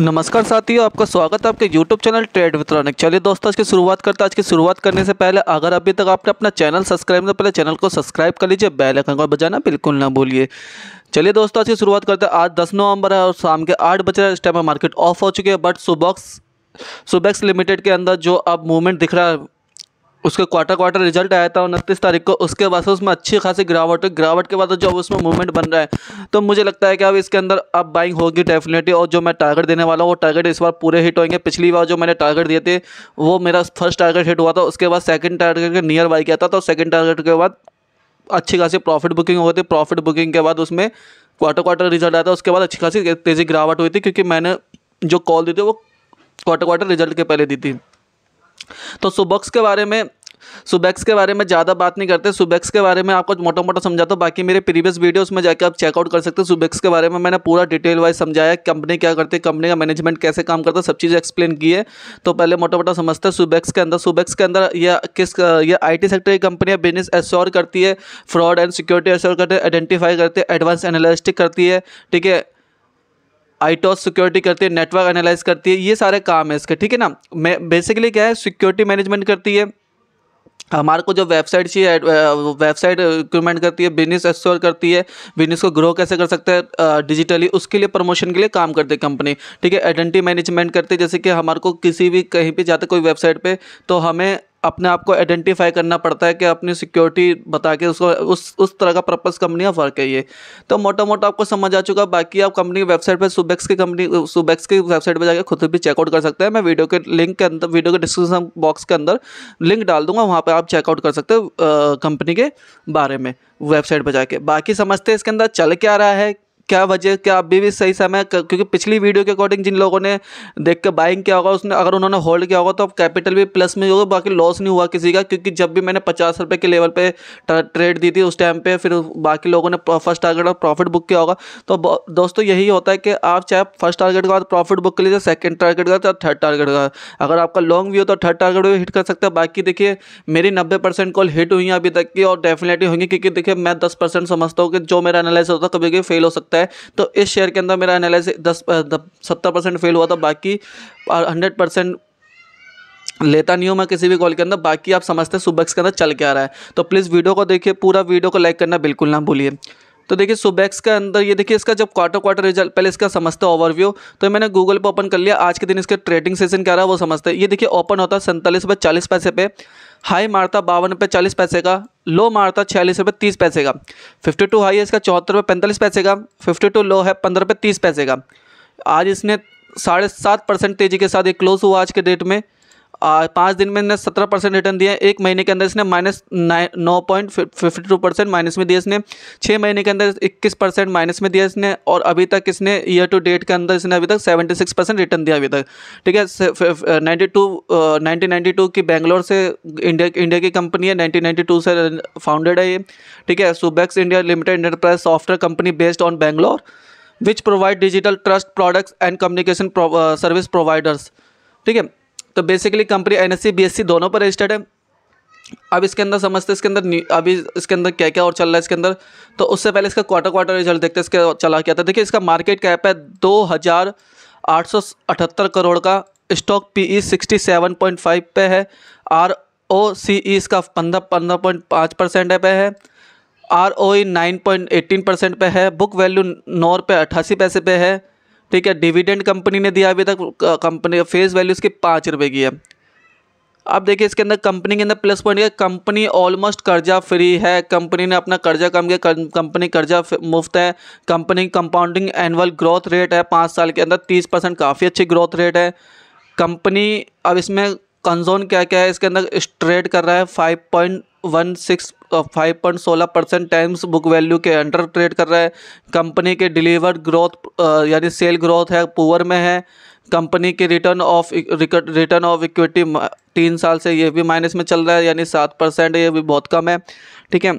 नमस्कार साथियों आपका स्वागत है आपके YouTube चैनल ट्रेड वितरनिक चलिए दोस्तों आज की शुरुआत करते हैं आज की शुरुआत करने से पहले अगर अभी तक आपने अपना चैनल सब्सक्राइब नहीं तो पहले चैनल को सब्सक्राइब कर लीजिए बेल आइकन को बजाना बिल्कुल ना भूलिए चलिए दोस्तों आज की शुरुआत करते हैं आज 10 नवंबर है और शाम के आठ बज रहे हैं इस टाइम मार्केट ऑफ हो चुकी है बट सुबॉक्स सुबैक्स लिमिटेड के अंदर जो अब मूवमेंट दिख रहा है उसके क्वार्टर क्वार्टर रिजल्ट आया था उनतीस तारीख को उसके बाद से उसमें अच्छी खासी गिरावट हुई गिरावट के बाद जो उसमें मूवमेंट बन रहा है तो मुझे लगता है कि अब इसके अंदर अब बाइंग होगी डेफिनेटली और जो मैं टारगेट देने वाला हूँ वो टारगेट इस बार पूरे हिट होंगे पिछली बार जो मैंने टारगेट दिए थे वो मेरा फर्स्ट टारगेट हिट हुआ था उसके बाद सेकेंड टारगेट के नियर बाई किया था तो सेकेंड टारगेट के बाद अच्छी खासी प्रॉफिट बुकिंग हुई थी प्रॉफिट बुकिंग के बाद उसमें क्वार्टर क्वार्टर रिजल्ट आया था उसके बाद अच्छी खासी तेज़ी गिरावट हुई थी क्योंकि मैंने जो कॉल दी थी वो क्वार्टर क्वार्टर रिजल्ट के पहले दी थी तो सुबक्स के बारे में सुबैक्स के बारे में ज़्यादा बात नहीं करते सुबैक्स के बारे में आपको मोटा मोटा समझाता हूँ बाकी मेरे प्रीवियस वीडियोस में जाकर आप चेकआउट कर सकते हैं सुबैक्स के बारे में मैंने पूरा डिटेल वाइज समझाया कंपनी क्या करती है कंपनी का मैनेजमेंट कैसे काम करता है सब चीज़ें एक्सप्लेन की है तो पहले मोटा मोटा समझते हैं सुबैक्स के अंदर सुबैक्स के अंदर यह किस यह आई सेक्टर की कंपनी है बिजनेस एश्योर करती है फ्रॉड एंड सिक्योरिटी एश्योर करती है आइडेंटिफाई करती है एडवांस एनालिस्टिक करती है ठीक है आईटॉस सिक्योरिटी करती है नेटवर्क एनालाइज करती है ये सारे काम है इसके ठीक है ना मैं बेसिकली क्या है सिक्योरिटी मैनेजमेंट करती है हमारे को जो वेबसाइट चाहिए वेबसाइट रिक्रूमेंट करती है बिजनेस एक्सप्लोर करती है बिजनेस को ग्रो कैसे कर सकते हैं डिजिटली उसके लिए प्रमोशन के लिए काम करती है कंपनी ठीक है आइडेंटिटी मैनेजमेंट करती है जैसे कि हमारे को किसी भी कहीं पे जाते कोई वेबसाइट पे तो हमें अपने आप को आइडेंटिफाई करना पड़ता है कि अपनी सिक्योरिटी बता के उसको उस उस तरह का पर्पज़ कंपनी का फ़र्क है ये तो मोटा मोटा आपको समझ आ चुका बाकी आप कंपनी की वेबसाइट पर सुबैक्स की कंपनी सुबैक्स की वेबसाइट पर जाकर खुद भी चेकआउट कर सकते हैं मैं वीडियो के लिंक के अंदर वीडियो के डिस्क्रिप्शन बॉक्स के अंदर लिंक डाल दूंगा वहाँ पर आप चेकआउट कर सकते हो कंपनी के बारे में वेबसाइट पर जाके बाकी समझते हैं इसके अंदर चल क्या रहा है क्या वजह क्या अभी भी सही समय क्योंकि पिछली वीडियो के अकॉर्डिंग जिन लोगों ने देख के बाइंग किया होगा उसने अगर उन्होंने होल्ड किया होगा तो अब कैपिटल भी प्लस में होगा बाकी लॉस नहीं हुआ किसी का क्योंकि जब भी मैंने पचास रुपये के लेवल पे ट्रेड दी थी उस टाइम पे फिर बाकी लोगों ने फर्स्ट टारगेट और प्रॉफिट बुक किया होगा तो दोस्तों यही होता है कि आप चाहे फर्स्ट टारगेट के बाद प्रॉफिट बुक कर लीजिए सेकेंड टारगेट का चाहे थर्ड टारगेट का अगर आपका लॉन्ग व्यू हो तो थर्ड टारगेट भी हिट कर सकते हैं बाकी देखिए मेरी नब्बे परसेंट कॉल हिट हुई है अभी तक की और डेफिनेटली होंगी क्योंकि देखिए मैं दस परसेंट समझता हूँ कि जो मेरा एनालिस होता है कभी कभी फेल हो सकता है सकता है तो इस शेयर के अंदर मेरा एनालिसिस दस सत्तर परसेंट फेल हुआ था बाकी हंड्रेड परसेंट लेता नहीं हूँ मैं किसी भी कॉल के अंदर बाकी आप समझते हैं सुबैक्स के अंदर चल के आ रहा है तो प्लीज़ वीडियो को देखिए पूरा वीडियो को लाइक करना बिल्कुल ना भूलिए तो देखिए सुबैक्स के अंदर ये देखिए इसका जब क्वार्टर क्वार्टर रिजल्ट पहले इसका समझते ओवरव्यू तो मैंने गूगल पर ओपन कर लिया आज के दिन इसके ट्रेडिंग सेशन क्या रहा है वो समझते ये देखिए ओपन होता है सैंतालीस रुपये चालीस पैसे पे हाई मारता बावन रुपये चालीस पैसे का लो मारता छियालीस रुपये तीस पैसे का फिफ्टी टू हाई है इसका चौहत्तर रुपये पैंतालीस पैसे का फिफ्टी टू लो है पंद्रह रुपये तीस पैसे का आज इसने साढ़े सात परसेंट तेज़ी के साथ एक क्लोज हुआ आज के डेट में पाँच दिन में इसने सत्रह परसेंट रिटर्न दिया एक महीने के अंदर इसने माइनस नाइन नौ point fifty two percent minus में दिया इसने छः महीने के अंदर इक्कीस परसेंट माइनस में दिया इसने और अभी तक इसने ईयर टू डेट के अंदर इसने अभी तक सेवेंटी सिक्स परसेंट रिटर्न दिया अभी तक ठीक है ninety two nineteen ninety two की बैंगलोर से इंडिया इंडिया की कंपनी है नाइनटीन नाइन्टी टू से फाउंडेड है ये ठीक है Subex India limited enterprise software company based on Bangalore which provide digital trust products and communication service providers ठीक है तो बेसिकली कंपनी एन एस दोनों पर रजिस्टर्ड है अब इसके अंदर समझते हैं इसके अंदर अभी इसके अंदर क्या क्या और चल रहा है इसके अंदर तो उससे पहले इसका क्वार्टर क्वार्टर रिजल्ट देखते हैं इसका चला क्या था देखिए इसका मार्केट कैप है दो हज़ार आठ सौ अठहत्तर करोड़ का stock P E sixty seven point five पे है आर ओ सी ई इसका पंद्रह पंद्रह पॉइंट पाँच परसेंट पे है R O E nine point eighteen percent पे है बुक वैल्यू नौ रुपये अट्ठासी पैसे पे है ठीक है डिविडेंड कंपनी ने दिया अभी तक कंपनी फेस वैल्यू इसकी पाँच रुपये की है अब देखिए इसके अंदर कंपनी के अंदर प्लस पॉइंट है कंपनी ऑलमोस्ट कर्जा फ्री है कंपनी ने अपना कर्जा कम किया कंपनी कर्जा मुफ्त है company compounding annual growth rate है पाँच साल के अंदर तीस परसेंट काफ़ी अच्छी ग्रोथ रेट है कंपनी अब इसमें कंजोन क्या क्या है इसके अंदर स्ट्रेट कर रहा है five point one six five point सोलह परसेंट टाइम्स बुक वैल्यू के अंडर ट्रेड कर रहा है कंपनी के डिलीवर्ड ग्रोथ यानी सेल ग्रोथ है पुअर में है कंपनी के return of return of equity तीन साल से ये भी माइनस में चल रहा है यानी सात परसेंट ये भी बहुत कम है ठीक है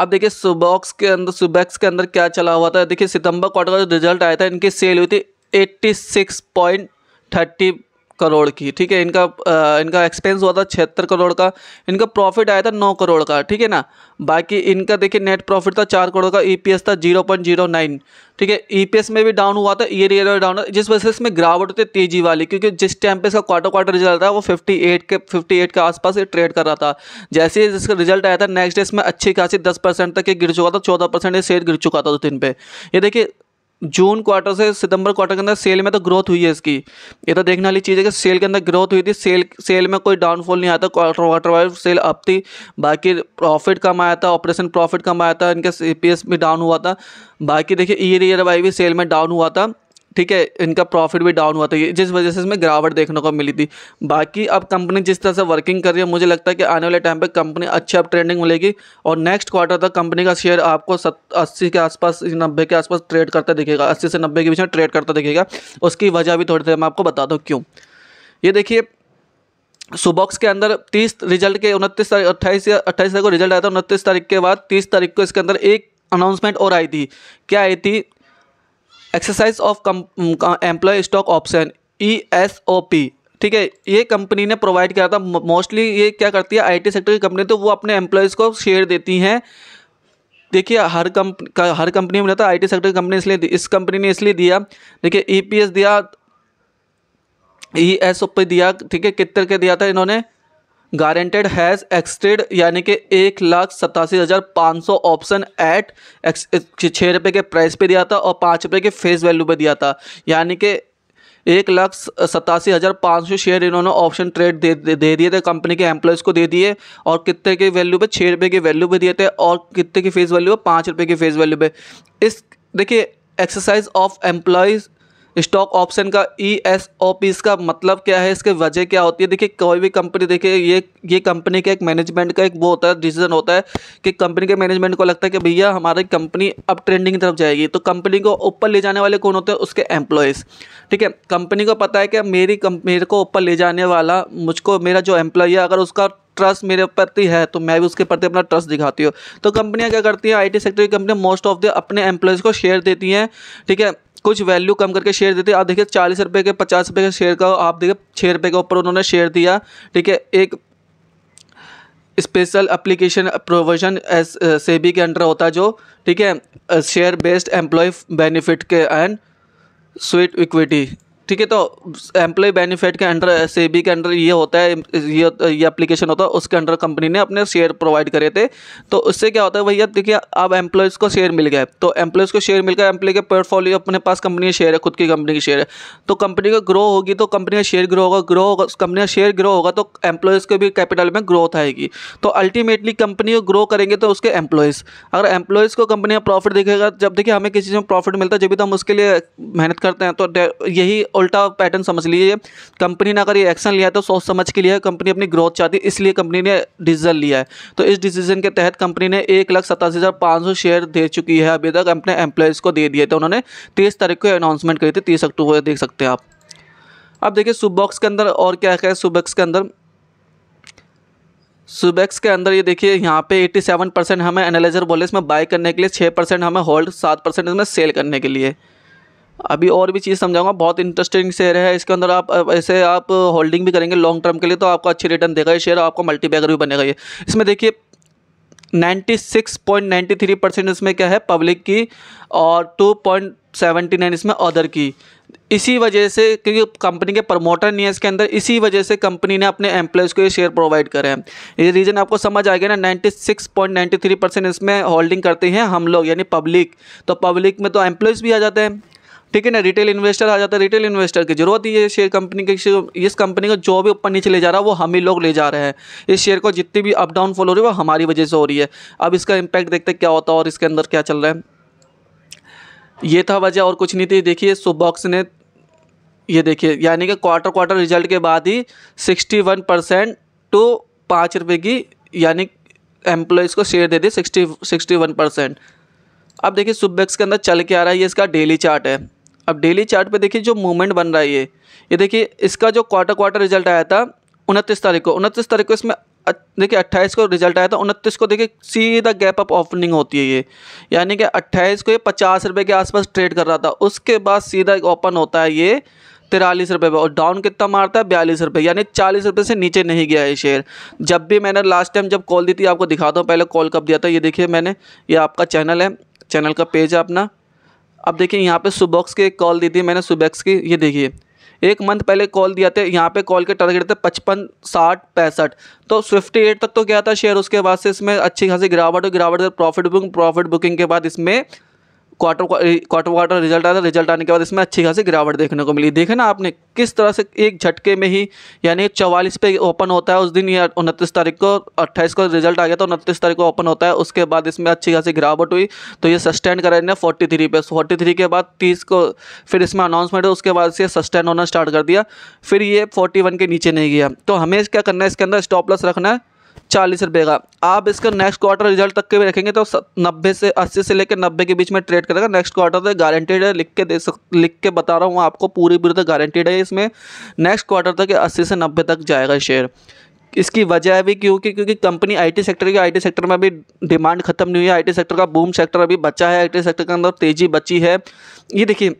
अब देखिए सुबॉक्स के अंदर सुबैक्स के अंदर क्या चला हुआ था देखिए सितंबर क्वार्टर का जो रिजल्ट आया था इनकी सेल हुई थी eighty six point thirty crore की ठीक है इनका आ, इनका एक्सपेंस हुआ था छिहत्तर करोड़ का इनका प्रॉफिट आया था नौ करोड़ का ठीक है ना बाकी इनका देखिए नेट प्रॉफिट था चार करोड़ का ईपीएस e था जीरो पॉइंट जीरो नाइन ठीक है ईपीएस e में भी डाउन हुआ था ईयर ईयर डाउन जिस वजह से इसमें गिरावट होती तेजी वाली क्योंकि जिस टाइम पे इसका क्वार्टर क्वार्टर रिजल्ट था वो फिफ्टी एट के फिफ्टी एट के आसपास ट्रेड कर रहा था जैसे ही इसका रिजल्ट आया था नेक्स्ट डे इसमें अच्छी खासी दस परसेंट तक ये गिर चुका था चौदह परसेंट शेयर गिर चुका था उस दिन पे ये देखिए जून क्वार्टर से सितंबर क्वार्टर के अंदर सेल में तो ग्रोथ हुई है इसकी ये तो देखने वाली चीज़ है कि सेल के अंदर ग्रोथ हुई थी सेल सेल में कोई डाउनफॉल नहीं आता quarter quarter wise sale up थी बाकी प्रॉफिट कम आया था ऑपरेशन प्रॉफिट कम आया था इनका सी भी डाउन हुआ था बाकी देखिए ईयर ईयर वाइज भी सेल में डाउन हुआ था ठीक है इनका प्रॉफिट भी डाउन हुआ था जिस वजह से इसमें गिरावट देखने को मिली थी बाकी अब कंपनी जिस तरह से वर्किंग कर रही है मुझे लगता है कि आने वाले टाइम पर कंपनी अच्छी अब ट्रेंडिंग मिलेगी और नेक्स्ट क्वार्टर तक कंपनी का शेयर आपको सत अस्सी के आसपास नब्बे के आसपास ट्रेड करता दिखेगा अस्सी से नब्बे के बीच में ट्रेड करता दिखेगा उसकी वजह भी थोड़ी देर मैं आपको बता दूँ क्यों ये देखिए सुबॉक्स के अंदर 30 रिजल्ट के उनतीस तारीख अट्ठाईस या अट्ठाईस तारीख को रिजल्ट आया था उनतीस तारीख के बाद 30 तारीख को इसके अंदर एक अनाउंसमेंट और आई थी क्या आई थी exercise of employee stock option E S O P ठीक है ये कंपनी ने प्रोवाइड किया था मोस्टली ये क्या करती है आईटी सेक्टर की कंपनी तो वो अपने एम्प्लॉयज़ को शेयर देती हैं देखिए हर कंप हर कंपनी में रहता है आई सेक्टर की कंपनी इसलिए इस कंपनी ने इसलिए दिया देखिए ई e दिया ई एस ओ पी दिया ठीक है कितने के दिया था इन्होंने गारंटेड हैज़ एक्सटेड यानी कि एक लाख सतासी हज़ार पाँच सौ ऑप्शन एट एक्स छः रुपये के प्राइस पे दिया था और पाँच रुपये के फेस वैल्यू पे दिया था यानी कि एक लाख सतासी हज़ार पाँच सौ शेयर इन्होंने ऑप्शन ट्रेड दे दे दिए थे कंपनी के एम्प्लॉयज़ को दे दिए और कितने के वैल्यू पे छः रुपये के वैल्यू पे दिए थे और कितने की फेस वैल्यू पे पाँच रुपये की फेस वैल्यू पे इस देखिए exercise of employees stock option का ई एस ओ पी इसका मतलब क्या है इसके वजह क्या होती है देखिए कोई भी कंपनी देखिए ये ये कंपनी का एक मैनेजमेंट का एक वो होता है डिसीजन होता है कि कंपनी के मैनेजमेंट को लगता है कि भैया हमारी कंपनी अब ट्रेंडिंग की तरफ जाएगी तो कंपनी को ऊपर ले जाने वाले कौन होते हैं उसके एम्प्लॉयज़ ठीक है कंपनी को पता है कि मेरी मेरे को ऊपर ले जाने वाला मुझको मेरा जो एम्प्लॉय है अगर उसका ट्रस्ट मेरे प्रति है तो मैं भी उसके प्रति अपना ट्रस्ट दिखाती हूँ तो कंपनियाँ क्या करती हैं आईटी सेक्टर की कंपनियाँ मोस्ट ऑफ द अपने एम्प्लॉयज़ को शेयर देती हैं ठीक है कुछ वैल्यू कम करके शेयर देते आप देखिए चालीस रुपये के पचास रुपये के शेयर का आप देखिए छः रुपये के ऊपर उन्होंने शेयर दिया ठीक है एक special application provision as SEBI के अंडर होता है जो ठीक है शेयर बेस्ड एम्प्लॉय बेनिफिट के एंड स्वीट इक्विटी ठीक है तो एम्प्लॉय बेनिफिट के अंडर बी के अंडर ये होता है ये ये एप्लीकेशन होता है उसके अंडर कंपनी ने अपने शेयर प्रोवाइड करे थे तो उससे क्या होता है भैया देखिए अब एम्प्लॉयज़ को शेयर मिल गया है तो एम्प्लॉयज़ को शेयर मिल गया एम्प्लॉय के पोर्टफोलियो अपने पास कंपनी का शेयर है खुद की कंपनी की शेयर है तो कंपनी का ग्रो होगी तो कंपनी का शेयर ग्रो होगा ग्रो होगा कंपनी का शेयर ग्रो होगा तो एम्प्लॉयज़ के भी कैपिटल में ग्रोथ आएगी तो अल्टीमेटली कंपनी को ग्रो करेंगे तो उसके एम्प्लॉयज़ अगर एम्प्लॉयज़ को कंपनी का प्रॉफिट देखेगा जब देखिए हमें किसी चीज़ में प्रॉफिट मिलता है जब भी तो हम उसके लिए मेहनत करते हैं तो यही उल्टा पैटर्न समझ लीजिए कंपनी ने अगर ये एक्शन लिया तो सोच समझ के लिए कंपनी अपनी ग्रोथ चाहती है इसलिए कंपनी ने डिसीजन लिया है तो इस डिसीजन के तहत कंपनी ने एक लाख सतासी हज़ार पाँच सौ शेयर दे चुकी है अभी तक अपने एम्प्लॉयज़ को दे दिए थे उन्होंने तीस तारीख को अनाउंसमेंट करी थी तीस अक्टूबर देख सकते हैं आप अब देखिए सुबॉक्स के अंदर और क्या है सुबॉक्स के अंदर सुबेक्स के अंदर ये देखिए यहाँ पे 87 परसेंट हमें एनालाइजर बोले इसमें बाय करने के लिए 6 परसेंट हमें होल्ड 7 परसेंट इसमें सेल करने के लिए अभी और भी चीज़ समझाऊंगा बहुत इंटरेस्टिंग शेयर है इसके अंदर आप ऐसे आप होल्डिंग भी करेंगे लॉन्ग टर्म के लिए तो आपको अच्छी रिटर्न देगा ये शेयर आपको मल्टीपैगर भी बनेगा ये इसमें देखिए 96.93 परसेंट इसमें क्या है पब्लिक की और 2.79 इसमें अदर की इसी वजह से क्योंकि कंपनी के प्रमोटर नहीं है इसके अंदर इसी वजह से कंपनी ने अपने एम्प्लॉयज़ को ये शेयर प्रोवाइड करे हैं ये रीज़न आपको समझ आ गया ना 96.93 परसेंट इसमें होल्डिंग करते हैं हम लोग यानी पब्लिक तो पब्लिक में तो एम्प्लॉयज़ भी आ जाते हैं ठीक है ना रिटेल इन्वेस्टर आ जाता है रिटेल इन्वेस्टर की जरूरत ही है शेयर कंपनी के इस कंपनी को जो भी ऊपर नीचे ले जा रहा है वो हम ही लोग ले जा रहे हैं इस शेयर को जितनी भी अप डाउन फॉल हो रही है वो हमारी वजह से हो रही है अब इसका इम्पैक्ट देखते क्या होता है और इसके अंदर क्या चल रहा है ये था वजह और कुछ नहीं थी देखिए सुबॉक्स ने ये देखिए यानी कि क्वार्टर क्वार्टर रिजल्ट के बाद ही सिक्सटी वन परसेंट टू पाँच रुपये की यानी एम्प्लॉयज़ को शेयर दे दी सिक्सटी सिक्सटी वन परसेंट अब देखिए सुबैक्स के अंदर चल के आ रहा है ये इसका डेली चार्ट है अब डेली चार्ट पे देखिए जो मूवमेंट बन रहा है ये ये देखिए इसका जो क्वार्टर क्वार्टर रिजल्ट आया था उनतीस तारीख को उनतीस तारीख को इसमें देखिए अट्ठाईस को रिजल्ट आया था उनतीस को देखिए सीधा गैप अप ओपनिंग होती है ये यानी कि अट्ठाईस को ये पचास रुपये के आसपास ट्रेड कर रहा था उसके बाद सीधा ओपन होता है ये तिरालीस रुपये पर और डाउन कितना मारता है बयालीस रुपये यानी चालीस रुपये से नीचे नहीं गया ये शेयर जब भी मैंने लास्ट टाइम जब कॉल दी थी आपको दिखाता हूँ पहले कॉल कब दिया था ये देखिए मैंने ये आपका चैनल है चैनल का पेज है अपना अब देखिए यहाँ पे सुबॉक्स की एक कॉल दी थी मैंने सुबॉक्स की ये देखिए एक मंथ पहले कॉल दिया थे यहाँ पे कॉल के टारगेट थे पचपन साठ पैंसठ तो फिफ्टी एट तक तो क्या था शेयर उसके बाद से इसमें अच्छी खासी गिरावट और गिरावट प्रॉफिट बुकिंग प्रॉफिट बुकिंग के बाद इसमें क्वार्टर क्वार्टर क्वार्टर रिजल्ट आया था रिजल्ट आने के बाद इसमें अच्छी खासी गिरावट देखने को मिली देखे ना आपने किस तरह से एक झटके में ही यानी चवालीस पे ओपन होता है उस दिन या उनतीस तारीख को अट्ठाईस को रिजल्ट आ गया था तो उनतीस तारीख को ओपन होता है उसके बाद इसमें अच्छी खासी गिरावट हुई तो ये सस्टेन करा इन्हें फोर्टी थ्री पे फोर्टी थ्री के बाद तीस को फिर इसमें अनाउंसमेंट है उसके बाद से सस्टेन होना स्टार्ट कर दिया फिर ये फोर्टी वन के नीचे नहीं गया तो हमें क्या करना है इसके अंदर स्टॉप लॉस रखना है चालीस रुपये का आप इसका नेक्स्ट क्वार्टर रिजल्ट तक के भी रखेंगे तो नब्बे से अस्सी से लेकर नब्बे के बीच में ट्रेड करेगा नेक्स्ट क्वार्टर तक गारंटेड है लिख के दे सक लिख के बता रहा हूँ आपको पूरी पूरी तक तो गारंटेड है इसमें नेक्स्ट क्वार्टर तक अस्सी से नब्बे तक जाएगा शेयर इसकी वजह भी क्योंकि क्योंकि कंपनी आईटी सेक्टर की आईटी सेक्टर में अभी डिमांड खत्म नहीं हुई है आईटी सेक्टर का बूम सेक्टर अभी बचा है आईटी सेक्टर के अंदर तेज़ी बची है ये देखिए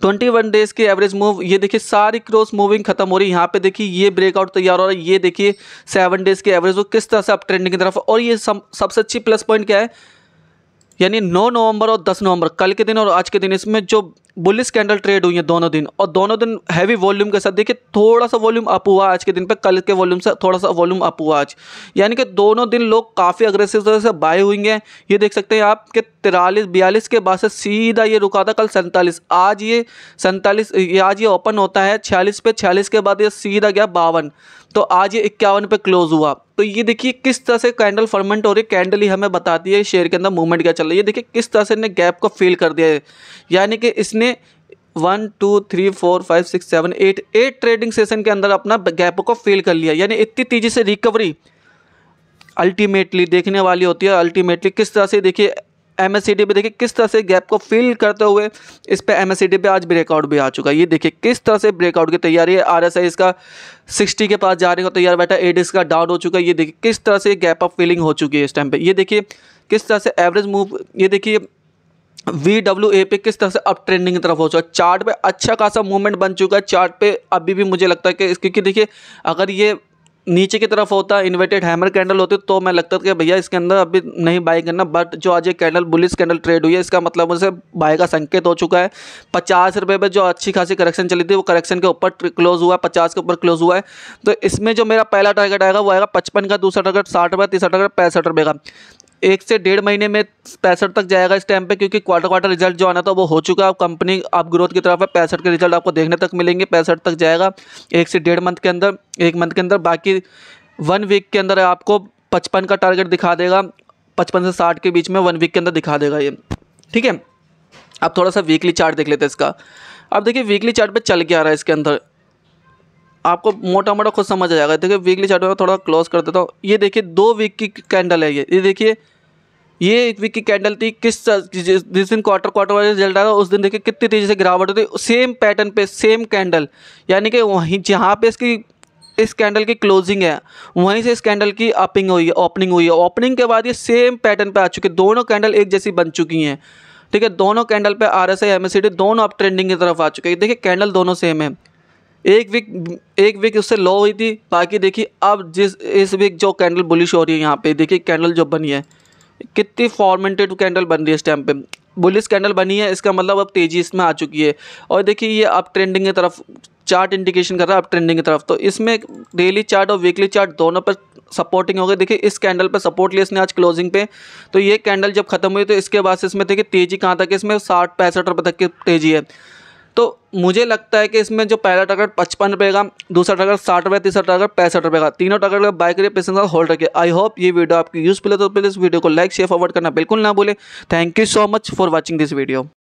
ट्वेंटी वन डेज की एवरेज मूव ये देखिए सारी क्रॉस मूविंग खत्म हो रही है यहाँ पे देखिए ये ब्रेकआउट तैयार हो रहा है ये देखिए सेवन डेज की एवरेज वो किस तरह से अब ट्रेंडिंग की तरफ और ये सबसे अच्छी प्लस पॉइंट क्या है यानी 9 नवंबर और 10 नवंबर कल के दिन और आज के दिन इसमें जो बुलिस कैंडल ट्रेड हुई है दोनों दिन और दोनों दिन हैवी वॉल्यूम के साथ देखिए थोड़ा सा वॉल्यूम अप हुआ आज के दिन पे कल के वॉल्यूम से थोड़ा सा वॉल्यूम अप हुआ आज यानी कि दोनों दिन लोग काफ़ी अग्रेसिव तरह से बाय हुई हैं ये देख सकते हैं आप कि तिरालीस बयालीस के बाद से सीधा ये रुका था कल सैंतालीस आज ये सैंतालीस ये आज ये ओपन होता है छियालीस पे छियालीस के बाद ये सीधा गया बावन तो आज ये इक्यावन पे क्लोज हुआ तो ये देखिए किस तरह से कैंडल फर्मेंट हो रही कैंडल ही हमें बताती है शेयर के अंदर मूवमेंट क्या चल रहा है ये देखिए किस तरह से इन्हें गैप को फील कर दिया है यानी कि इसने मैंने one two three four five six seven eight eight trading session के अंदर अपना गैप को फिल कर लिया यानी इतनी तेज़ी से रिकवरी अल्टीमेटली देखने वाली होती है अल्टीमेटली किस तरह से देखिए एम एस पे देखिए किस तरह से गैप को फिल करते हुए इस पर एम एस पे आज ब्रेकआउट भी आ चुका है ये देखिए किस तरह से ब्रेकआउट की तैयारी है आर एस आई इसका सिक्सटी के पास जाने को तैयार बैठा एड इसका डाउन हो चुका है ये देखिए किस तरह से गैप ऑफ फिलिंग हो चुकी है इस टाइम पर ये देखिए किस तरह से एवरेज मूव ये देखिए वी डब्ल्यू ए पे किस तरह से अप ट्रेंडिंग की तरफ हो चुका है चार्ट पे अच्छा खासा मूवमेंट बन चुका है चार्ट पे अभी भी मुझे लगता है कि क्योंकि देखिए अगर ये नीचे की तरफ होता इन्वर्टेड हैमर कैंडल होती तो मैं लगता था कि भैया इसके अंदर अभी नहीं बाई करना बट जो आज ये कैंडल बुलिस कैंडल ट्रेड हुई है इसका मतलब उसे बाई का संकेत हो चुका है पचास रुपये पर जो अच्छी खासी करेक्शन चली थी वो करेक्शन के ऊपर क्लोज हुआ है पचास के ऊपर क्लोज हुआ है तो इसमें जो मेरा पहला टारगेट आएगा वो आएगा पचपन का दूसरा टारगेट साठ रुपये तीसरा टारगेट पैंसठ रुपये का एक से डेढ़ महीने में पैंसठ तक जाएगा इस टाइम पे क्योंकि क्वार्टर क्वार्टर रिजल्ट जो आना था वो हो चुका है कंपनी आप ग्रोथ की तरफ है पैंसठ के रिजल्ट आपको देखने तक मिलेंगे पैंसठ तक जाएगा एक से डेढ़ मंथ के अंदर एक मंथ के अंदर बाकी वन वीक के अंदर आपको पचपन का टारगेट दिखा देगा पचपन से साठ के बीच में वन वीक के अंदर दिखा देगा ये ठीक है अब थोड़ा सा वीकली चार्ट देख लेते हैं इसका अब देखिए वीकली चार्ट पे चल के आ रहा है इसके अंदर आपको मोटा मोटा खुद समझ आ जाएगा देखिए वीकली चार्ट में थोड़ा क्लोज कर देता हूँ ये देखिए दो वीक की कैंडल है ये ये देखिए ये एक वीक की कैंडल थी किस जिस दिन क्वार्टर क्वार्टर वाइज रिजल्ट आया उस दिन देखिए कितनी तेज़ी से गिरावट होती सेम पैटर्न पे सेम कैंडल यानी कि वहीं जहाँ पे इसकी इस कैंडल की क्लोजिंग है वहीं से इस कैंडल की अपिंग हुई है ओपनिंग हुई है ओपनिंग के बाद ये सेम पैटर्न पे आ चुके दोनों कैंडल एक जैसी बन चुकी हैं ठीक है दोनों कैंडल पे R S I M S D दोनों अप ट्रेंडिंग की तरफ आ चुके हैं देखिए कैंडल दोनों सेम है एक वीक एक वीक उससे लो हुई थी बाकी देखिए अब जिस इस वीक जो कैंडल बुलिश हो रही है यहाँ पे देखिए कैंडल जो बनी है कितनी फॉर्मेंटेड कैंडल बन रही है इस टाइम पे बुलिस कैंडल बनी है इसका मतलब अब तेज़ी इसमें आ चुकी है और देखिए ये अब ट्रेंडिंग की तरफ चार्ट इंडिकेशन कर रहा है अब ट्रेंडिंग की तरफ तो इसमें डेली चार्ट और वीकली चार्ट दोनों पर सपोर्टिंग हो गई देखिए इस कैंडल पर सपोर्ट लिया इसने आज क्लोजिंग पे तो ये कैंडल जब खत्म हुई तो इसके बाद से इसमें देखिए तेज़ी कहाँ तक इसमें साठ पैंसठ रुपये तक की तेज़ी है तो मुझे लगता है कि इसमें जो पहला टारगेट पचपन रुपये का दूसरा टारगेट साठ रुपये तीसरा टारगेट पैंसठ रुपये का तीनों टारगेट का बाइक के इसके होल्ड रखे आई होप ये वीडियो आपकी यूजफुल है तो प्लीज़ वीडियो को लाइक शेयर फॉरवर्ड करना बिल्कुल ना भूलें thank you so much for watching this video